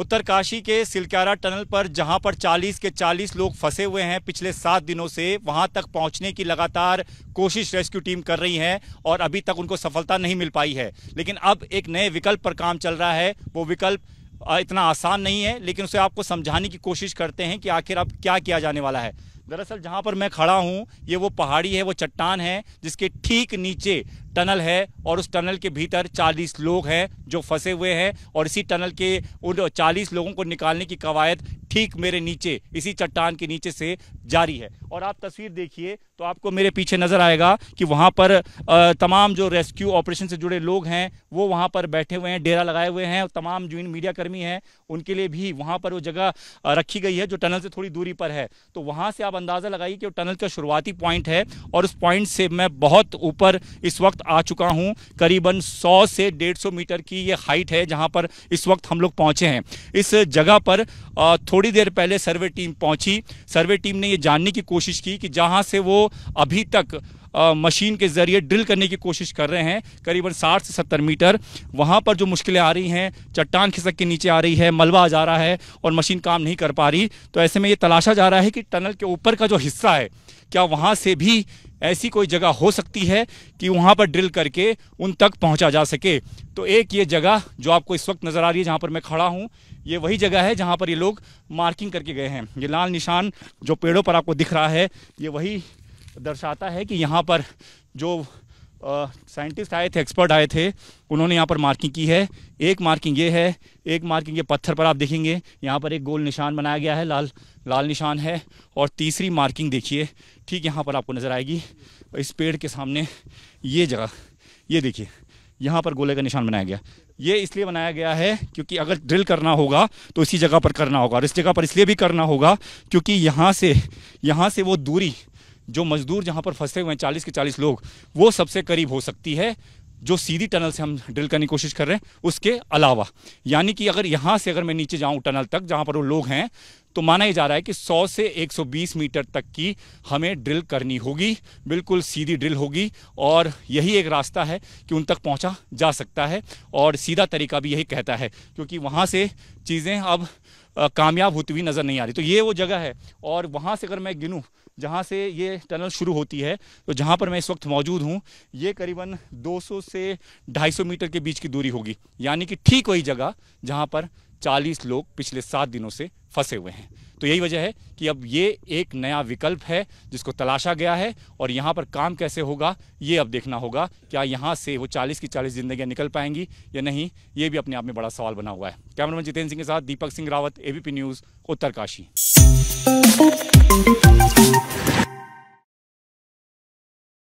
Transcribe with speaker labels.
Speaker 1: उत्तरकाशी के सिलक्यारा टनल पर जहां पर 40 के 40 लोग फंसे हुए हैं पिछले सात दिनों से वहां तक पहुंचने की लगातार कोशिश रेस्क्यू टीम कर रही है और अभी तक उनको सफलता नहीं मिल पाई है लेकिन अब एक नए विकल्प पर काम चल रहा है वो विकल्प इतना आसान नहीं है लेकिन उसे आपको समझाने की कोशिश करते हैं कि आखिर अब क्या किया जाने वाला है दरअसल जहां पर मैं खड़ा हूं ये वो पहाड़ी है वो चट्टान है जिसके ठीक नीचे टनल है और उस टनल के भीतर 40 लोग हैं जो फंसे हुए हैं और इसी टनल के उन 40 लोगों को निकालने की कवायद ठीक मेरे नीचे इसी चट्टान के नीचे से जारी है और आप तस्वीर देखिए तो आपको मेरे पीछे नज़र आएगा कि वहाँ पर तमाम जो रेस्क्यू ऑपरेशन से जुड़े लोग हैं वो वहाँ पर बैठे हुए हैं डेरा लगाए हुए हैं और तमाम जो इन मीडियाकर्मी हैं उनके लिए भी वहाँ पर वो जगह रखी गई है जो टनल से थोड़ी दूरी पर है तो वहाँ से आप अंदाज़ा लगाइए कि वो टनल का शुरुआती पॉइंट है और उस पॉइंट से मैं बहुत ऊपर इस वक्त आ चुका हूँ करीबन सौ से डेढ़ मीटर की ये हाइट है जहाँ पर इस वक्त हम लोग पहुँचे हैं इस जगह पर थोड़ा थोड़ी देर पहले सर्वे टीम पहुंची सर्वे टीम ने ये जानने की कोशिश की कि जहां से वो अभी तक आ, मशीन के ज़रिए ड्रिल करने की कोशिश कर रहे हैं करीबन 60 से 70 मीटर वहाँ पर जो मुश्किलें आ रही हैं चट्टान खिसक के नीचे आ रही है मलबा आ जा रहा है और मशीन काम नहीं कर पा रही तो ऐसे में ये तलाशा जा रहा है कि टनल के ऊपर का जो हिस्सा है क्या वहाँ से भी ऐसी कोई जगह हो सकती है कि वहाँ पर ड्रिल करके उन तक पहुँचा जा सके तो एक ये जगह जो आपको इस वक्त नज़र आ रही है जहाँ पर मैं खड़ा हूँ ये वही जगह है जहाँ पर ये लोग मार्किंग करके गए हैं ये लाल निशान जो पेड़ों पर आपको दिख रहा है ये वही दर्शाता है कि यहाँ पर जो साइंटिस्ट आए थे एक्सपर्ट आए थे उन्होंने यहाँ पर मार्किंग की है एक मार्किंग ये है एक मार्किंग ये पत्थर पर आप देखेंगे यहाँ पर एक गोल निशान बनाया गया है लाल लाल निशान है और तीसरी मार्किंग देखिए ठीक यहाँ पर आपको नज़र आएगी इस पेड़ के सामने ये जगह ये देखिए यहाँ पर गोले का निशान बनाया गया ये इसलिए बनाया गया है क्योंकि अगर ड्रिल करना होगा तो इसी जगह पर करना होगा और इस जगह पर इसलिए भी करना होगा क्योंकि यहाँ से यहाँ से वो दूरी जो मजदूर जहाँ पर फंसे हुए हैं चालीस के चालीस लोग वो सबसे करीब हो सकती है जो सीधी टनल से हम ड्रिल करने की कोशिश कर रहे हैं उसके अलावा यानी कि अगर यहाँ से अगर मैं नीचे जाऊँ टनल तक जहाँ पर वो लोग हैं तो माना ही जा रहा है कि 100 से 120 मीटर तक की हमें ड्रिल करनी होगी बिल्कुल सीधी ड्रिल होगी और यही एक रास्ता है कि उन तक पहुंचा जा सकता है और सीधा तरीका भी यही कहता है क्योंकि वहां से चीज़ें अब कामयाब होती हुई नज़र नहीं आ रही तो ये वो जगह है और वहाँ से अगर मैं गिनूँ जहाँ से ये टनल शुरू होती है तो जहाँ पर मैं इस वक्त मौजूद हूँ ये करीबन 200 से 250 मीटर के बीच की दूरी होगी यानी कि ठीक वही जगह जहाँ पर चालीस लोग पिछले सात दिनों से फंसे हुए हैं तो यही वजह है कि अब ये एक नया विकल्प है जिसको तलाशा गया है और यहाँ पर काम कैसे होगा ये अब देखना होगा क्या यहाँ से वो 40 की 40 जिंदगियाँ निकल पाएंगी या नहीं ये भी अपने आप में बड़ा सवाल बना हुआ है कैमरामैन जितेंद्र सिंह के साथ दीपक सिंह रावत एबीपी न्यूज़ उत्तरकाशी